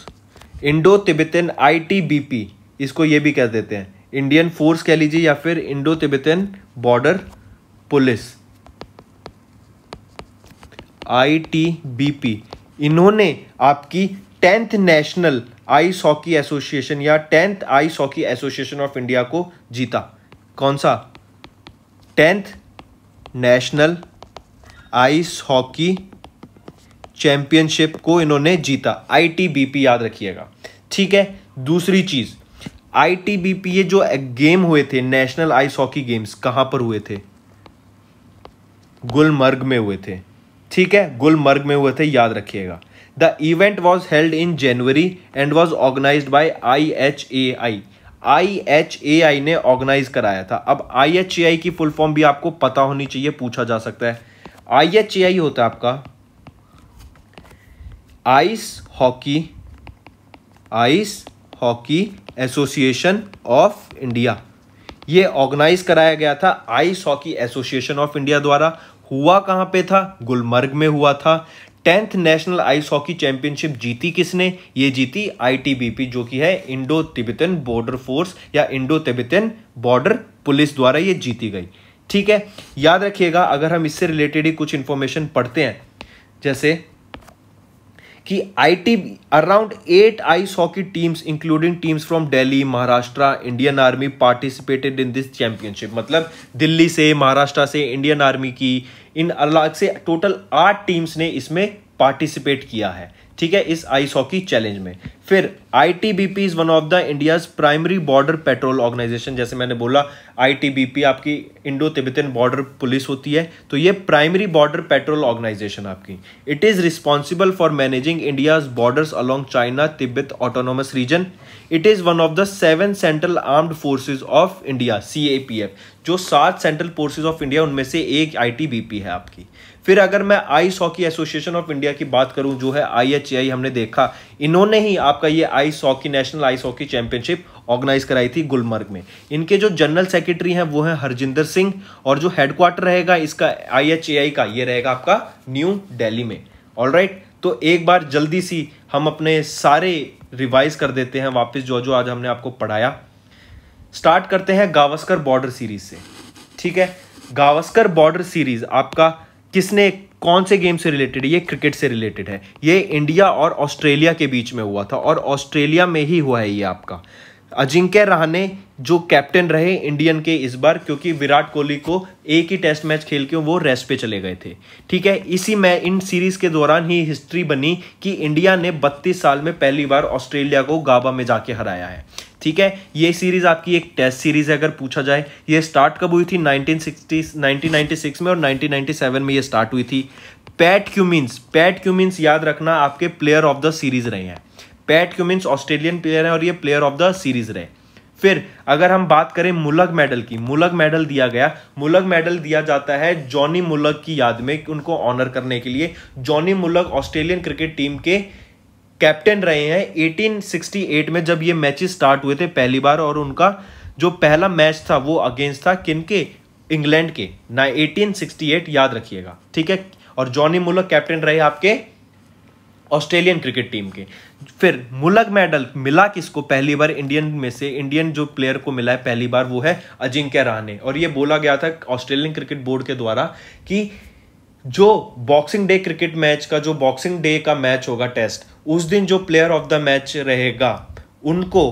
Indo Tibetan ITBP इसको ये भी कह देते हैं इंडियन फोर्स कह लीजिए या फिर Indo Tibetan border police ITBP इन्होंने आपकी tenth national ice hockey association या tenth ice hockey association of India को जीता कौन सा tenth national ice hockey championship को इन्होंने जीता आईटीबीपी याद रखिएगा ठीक है दूसरी चीज़ आईटीबीपी ये जो गेम हुए थे नेशनल आइस हॉकी गेम्स कहां पर हुए थे गुलमर्ग में हुए थे ठीक है गुलमर्ग में हुए थे याद रखिएगा the event was held in January and was organise by I H A I I H A I ने ऑर्गेनाइज कराया था अब आई एच ए आई की फुल फॉर्म भी आपको पता होनी चाहिए पूछा जा सकता है आई एच ए आई होता है आपका ice hockey ice hockey association of India ये ऑर्गेनाइज कराया गया था ice hockey association of India द्वारा हुआ कहाँ पे था गुलमर्ग में हुआ था tenth national ice hockey championship जीती किसने ये जीती आईटीबीपी जो कि है इंडो तिब्बतन बॉर्डर फोर्स या इंडो तिब्बतन बॉर्डर पुलिस द्वारा ये जीती गई ठीक है याद रखिएगा अगर हम इससे रिलेटेड ही कुछ इंफॉर्मेशन पढ़ते हैं जैसे कि it around eight ice hockey teams including teams from Delhi Maharashtra Indian army participated in this championship मतलब दिल्ली से महाराष्ट्र से इंडियन आर्मी की इन अलग से टोटल आठ टीम्स ने इसमें पार्टिसिपेट किया है ठीक है इस आइस हॉकी चैलेंज में फिर ITBP is one of the India's primary border patrol organisation जैसे मैंने बोला आईटीबीपी आपकी इंडो तिब्बतन बॉर्डर पुलिस होती है तो ये प्राइमरी बॉर्डर पेट्रोल ऑर्गेनाइजेशन आपकी it is responsible for managing India's border along China Tibet autonomous region it is one of the seven central armed forces of India सी जो सात central forces of India उनमें से एक ITBP है आपकी फिर अगर मैं ice hockey association of India की बात करूं जो है आई हमने देखा इन्होंने ही आपका ये ice hockey national ice hockey championship organise कराई थी गुलमर्ग में इनके जो जनरल सेक्रेटरी हैं वो हैं हरजिंदर सिंह और जो हेडक्वार्टर रहेगा इसका आई का ये रहेगा आपका न्यू डेली में ऑल right? तो एक बार जल्दी सी हम अपने सारे रिवाइज कर देते हैं वापस जो जो आज हमने आपको पढ़ाया स्टार्ट करते हैं गावस्कर बॉर्डर सीरीज से ठीक है गावस्कर बॉर्डर सीरीज आपका किसने कौन से गेम से रिलेटेड है ये क्रिकेट से रिलेटेड है ये इंडिया और ऑस्ट्रेलिया के बीच में हुआ था और ऑस्ट्रेलिया में ही हुआ है ये आपका अजिंक्य रहाने जो कैप्टन रहे इंडियन के इस बार क्योंकि विराट कोहली को एक ही टेस्ट मैच खेल के वो रेस्ट पे चले गए थे ठीक है इसी में इन सीरीज के दौरान ही हिस्ट्री बनी कि इंडिया ने 32 साल में पहली बार ऑस्ट्रेलिया को गाबा में जाके हराया है ठीक है ये सीरीज आपकी एक टेस्ट सीरीज है अगर पूछा जाए ये स्टार्ट कब हुई थी 1960 1996 में और 1997 में ये स्टार्ट हुई थी पैट क्यूमिन्स पैट क्यूमिन्स याद रखना आपके प्लेयर ऑफ द सीरीज रहे हैं पैट क्यूमिंस ऑस्ट्रेलियन प्लेयर हैं और ये प्लेयर ऑफ द सीरीज रहे फिर अगर हम बात करें मुलक मेडल की मुलक मेडल दिया गया मुलक मेडल दिया जाता है जॉनी मुलक की याद में उनको ऑनर करने के लिए Johnny Mullagh Australian cricket team के कैप्टन रहे हैं 1868 में जब ये मैचेस स्टार्ट हुए थे पहली बार और उनका जो पहला मैच था वो अगेंस्ट था किन के इंग्लैंड के ना 1868 याद रखिएगा ठीक है और जॉनी मुलक कैप्टन रहे आपके ऑस्ट्रेलियन क्रिकेट टीम के फिर मुलक मेडल मिला किसको पहली बार इंडियन में से इंडियन जो प्लेयर को मिला है पहली बार वो है अजिंक्य रहाने और ये बोला गया था ऑस्ट्रेलियन क्रिकेट बोर्ड के द्वारा कि जो बॉक्सिंग डे क्रिकेट मैच का जो बॉक्सिंग डे का मैच होगा टेस्ट उस दिन जो प्लेयर ऑफ द मैच रहेगा उनको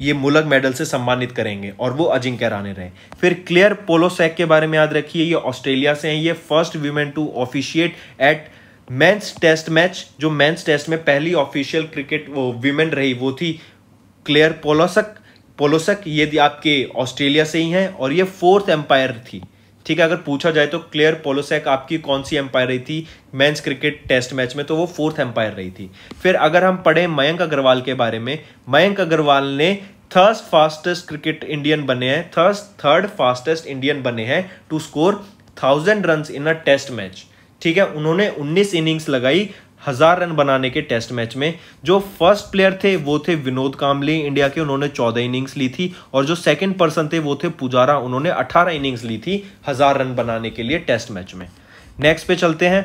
ये मुलक मेडल से सम्मानित करेंगे और वो अजिंक्य राणे रहे फिर क्लियर पोलोसैक के बारे में याद रखिए ये ऑस्ट्रेलिया से हैं ये first women to officiate at men's test match जो मेंस टेस्ट में पहली ऑफिशियल क्रिकेट वो वीमेन रही वो थी क्लेयर पोलोसक पोलोसक ये आपके ऑस्ट्रेलिया से ही हैं और ये फोर्थ एम्पायर थी ठीक है अगर पूछा जाए तो क्लेयर पोलोसेक आपकी कौन सी एम्पायर रही थी मेंस क्रिकेट टेस्ट मैच में तो वो फोर्थ एम्पायर रही थी फिर अगर हम पढ़े मयंक अग्रवाल के बारे में मयंक अग्रवाल ने थर्स फास्टेस्ट क्रिकेट इंडियन बने हैं थर्स थर्ड फास्टेस्ट इंडियन बने हैं to score thousand run in a test match ठीक है उन्होंने 19 इनिंग्स लगाई हजार रन बनाने के टेस्ट मैच में जो फर्स्ट प्लेयर थे वो थे विनोद कामली इंडिया के उन्होंने चौदह इनिंग्स ली थी और जो सेकंड पर्सन थे वो थे पुजारा उन्होंने अठारह इनिंग्स ली थी हजार रन बनाने के लिए टेस्ट मैच में नेक्स्ट पे चलते हैं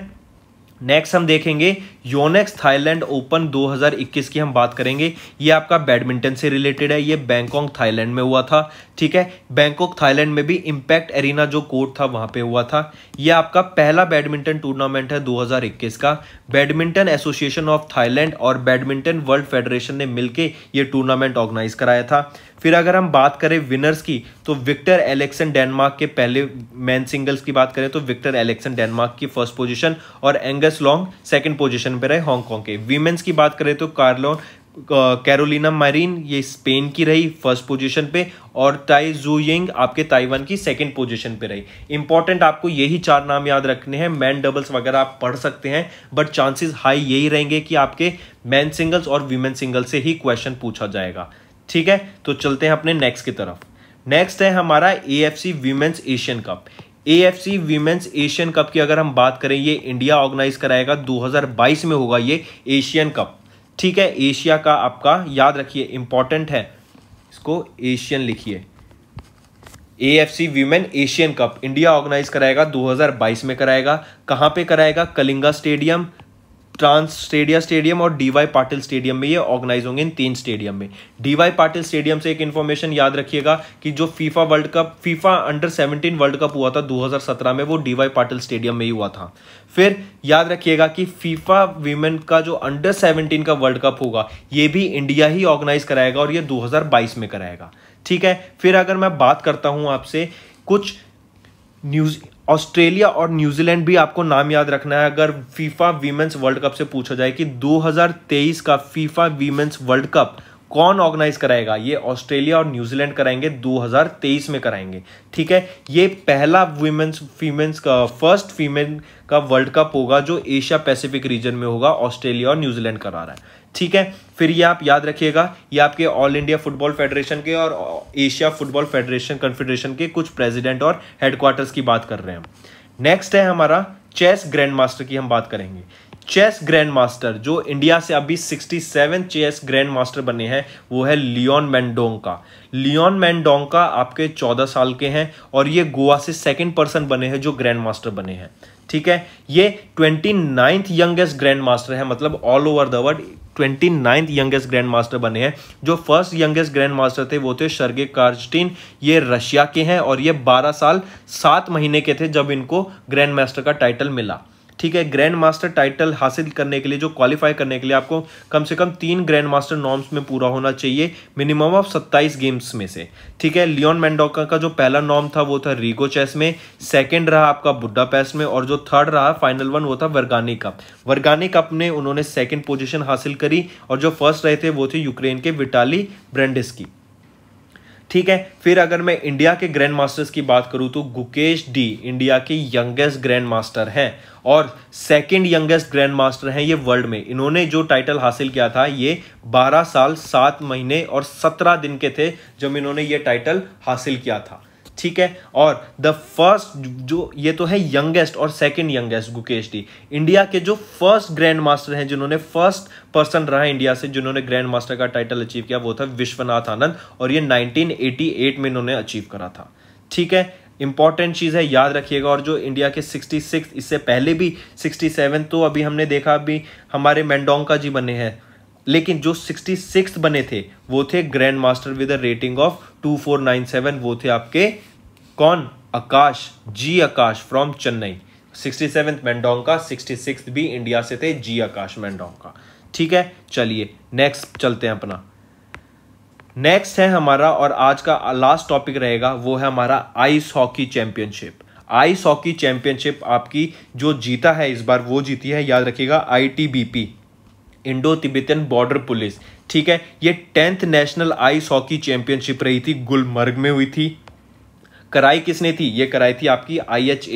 नेक्स्ट हम देखेंगे योनेक्स थाईलैंड ओपन 2021 की हम बात करेंगे ये आपका बैडमिंटन से रिलेटेड है ये बैंकॉक थाईलैंड में हुआ था ठीक है बैंकॉक थाईलैंड में भी इम्पैक्ट एरिना जो कोर्ट था वहाँ पे हुआ था ये आपका पहला बैडमिंटन टूर्नामेंट है 2021 का बैडमिंटन एसोसिएशन ऑफ थाईलैंड और बैडमिंटन वर्ल्ड फेडरेशन ने मिलकर ये टूर्नामेंट ऑर्गेनाइज कराया था फिर अगर हम बात करें विनर्स की तो विक्टर एलेक्सन डेनमार्क के पहले मैन सिंगल्स की बात करें तो विक्टर एलेक्सन डेनमार्क की फर्स्ट पोजीशन और एंगस लॉन्ग सेकंड पोजीशन पर रहे हांगकॉन्ग के वीमेंस की बात करें तो कार्लोन कैरोलिना मारिन ये स्पेन की रही फर्स्ट पोजीशन पे और ताई जूयिंग आपके ताइवान की सेकंड पोजीशन पे रही इंपॉर्टेंट आपको यही चार नाम याद रखने हैं मैन डबल्स वगैरह आप पढ़ सकते हैं बट चांसेस हाई यही रहेंगे कि आपके मैन सिंगल्स और वीमेन सिंगल्स से ही क्वेश्चन पूछा जाएगा ठीक है तो चलते हैं अपने नेक्स्ट की तरफ नेक्स्ट है हमारा A F C women's Asian cup A F C women's Asian cup की अगर हम बात करें ये इंडिया ऑर्गेनाइज कराएगा 2022 में होगा ये एशियन कप ठीक है एशिया का आपका याद रखिए इंपॉर्टेंट है इसको एशियन लिखिए A F C women Asian cup India organise कराएगा 2022 में कराएगा कहाँ पे कराएगा Kalinga stadium trans stadia stadium और डीवाई पाटिल स्टेडियम में ये ऑर्गेनाइज होंगे इन तीन स्टेडियम में डीवाई पाटिल स्टेडियम से एक इन्फॉर्मेशन याद रखिएगा कि जो FIFA world cup FIFA under 17 world cup हुआ था 2017 में वो डीवाई पाटिल स्टेडियम में ही हुआ था फिर याद रखिएगा कि फीफा वीमेन का जो अंडर 17 का वर्ल्ड कप होगा ये भी इंडिया ही ऑर्गेनाइज कराएगा और ये दो में कराएगा ठीक है फिर अगर मैं बात करता हूँ आपसे कुछ न्यूज ऑस्ट्रेलिया और न्यूजीलैंड भी आपको नाम याद रखना है अगर फीफा वीमेंस वर्ल्ड कप से पूछा जाए कि 2023 का फीफा वीमेंस वर्ल्ड कप कौन ऑर्गेनाइज कराएगा ये ऑस्ट्रेलिया और न्यूजीलैंड कराएंगे 2023 में कराएंगे ठीक है ये पहला वीमेंस फीमेंस का फर्स्ट फीमेल का वर्ल्ड कप होगा जो एशिया पैसिफिक रीजन में होगा ऑस्ट्रेलिया और न्यूजीलैंड करा रहा है ठीक है फिर ये आप याद रखिएगा ये आपके ऑल इंडिया फुटबॉल फेडरेशन के और एशिया फुटबॉल फेडरेशन कन्फेडरेशन के कुछ प्रेसिडेंट और हेडक्वार्टर्स की बात कर रहे हैं नेक्स्ट है हमारा चेस ग्रैंड मास्टर की हम बात करेंगे चेस ग्रैंड मास्टर जो इंडिया से अभी 67 चेस ग्रैंड मास्टर बने हैं वो है लियोन मैंडोंग का लियोन मैंडोंग का आपके 14 साल के हैं और ये गोवा से सेकंड पर्सन बने हैं जो ग्रैंड मास्टर बने हैं ठीक है ये twenty ninth youngest grand master है मतलब all over the world twenty ninth youngest grand master बने हैं जो फर्स्ट यंगेस्ट ग्रैंड मास्टर थे वो थे शर्गे कार्स्टीन ये रशिया के हैं और ये बारह साल सात महीने के थे जब इनको ग्रैंड मास्टर का टाइटल मिला ठीक है ग्रैंड मास्टर टाइटल हासिल करने के लिए जो क्वालिफाई करने के लिए आपको कम से कम तीन ग्रैंड मास्टर नॉर्म्स में पूरा होना चाहिए मिनिमम ऑफ 27 गेम्स में से ठीक है लियोन मैंडोका का जो पहला नॉर्म था वो था रीगो चेस में सेकेंड रहा आपका बुड्डा पैस में और जो थर्ड रहा फाइनल वन वो था वर्गानी कप वर्गानी कप में उन्होंने सेकेंड पोजिशन हासिल करी और जो फर्स्ट रहे थे वो थे यूक्रेन के विटाली ब्रेंडिस की ठीक है फिर अगर मैं इंडिया के ग्रैंड मास्टर्स की बात करूं तो गुकेश डी इंडिया के यंगेस्ट ग्रैंड मास्टर हैं और सेकंड यंगेस्ट ग्रैंड मास्टर हैं ये वर्ल्ड में इन्होंने जो टाइटल हासिल किया था ये 12 साल 7 महीने और 17 दिन के थे जब इन्होंने ये टाइटल हासिल किया था ठीक है और द फर्स्ट जो ये तो है यंगेस्ट और second youngest Gukesh D India के जो फर्स्ट ग्रैंड मास्टर हैं जिन्होंने फर्स्ट पर्सन रहा इंडिया से जिन्होंने ग्रैंड मास्टर का टाइटल अचीव किया वो था विश्वनाथ आनंद और ये 1988 में इन्होंने अचीव करा था ठीक है इंपॉर्टेंट चीज़ है याद रखिएगा और जो इंडिया के सिक्सटी सिक्स इससे पहले भी सिक्सटी सेवन तो अभी हमने देखा अभी हमारे का जी बने हैं लेकिन जो सिक्सटी सिक्स बने थे वो थे grand master with rating of two four nine seven वो थे आपके कौन आकाश जी आकाश फ्रॉम चेन्नई सिक्सटी सेवेंथ मैंडोंग का सिक्सटी सिक्स भी इंडिया से थे जी आकाश मैंडोंग का ठीक है चलिए नेक्स्ट चलते हैं अपना नेक्स्ट है हमारा और आज का लास्ट टॉपिक रहेगा वो है हमारा ice hockey championship ice hockey championship आपकी जो जीता है इस बार वो जीती है याद रखिएगा ITBP Indo Tibetan border police ठीक है ये tenth national ice hockey championship रही थी गुलमर्ग में हुई थी कराई किसने थी ये कराई थी आपकी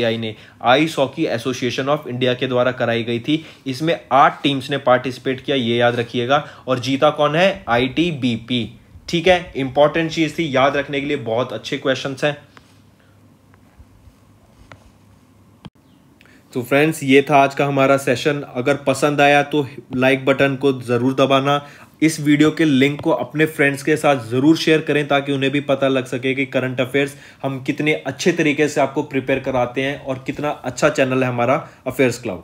आई ने ice hockey association of India के द्वारा कराई गई थी इसमें आठ टीम्स ने पार्टिसिपेट किया ये याद रखिएगा और जीता कौन है आई ठीक है इंपॉर्टेंट चीज थी याद रखने के लिए बहुत अच्छे क्वेश्चन हैं तो फ्रेंड्स ये था आज का हमारा सेशन अगर पसंद आया तो लाइक बटन को ज़रूर दबाना इस वीडियो के लिंक को अपने फ्रेंड्स के साथ ज़रूर शेयर करें ताकि उन्हें भी पता लग सके कि करंट अफेयर्स हम कितने अच्छे तरीके से आपको प्रिपेयर कराते हैं और कितना अच्छा चैनल है हमारा अफेयर्स क्लाउड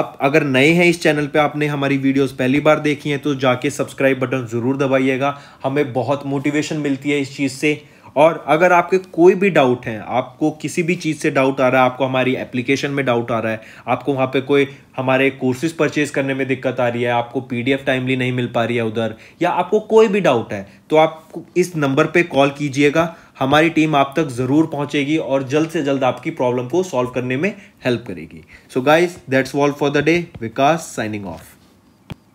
आप अगर नए हैं इस चैनल पे आपने हमारी वीडियोस पहली बार देखी हैं तो जाके सब्सक्राइब बटन ज़रूर दबाइएगा हमें बहुत मोटिवेशन मिलती है इस चीज़ से और अगर आपके कोई भी डाउट हैं आपको किसी भी चीज़ से डाउट आ रहा है आपको हमारी एप्लीकेशन में डाउट आ रहा है आपको वहाँ पे कोई हमारे कोर्सेज परचेज करने में दिक्कत आ रही है आपको पीडीएफ टाइमली नहीं मिल पा रही है उधर या आपको कोई भी डाउट है तो आप इस नंबर पर कॉल कीजिएगा हमारी टीम आप तक ज़रूर पहुँचेगी और जल्द से जल्द आपकी प्रॉब्लम को सॉल्व करने में हेल्प करेगी so guys that's all for the day Vikas signing of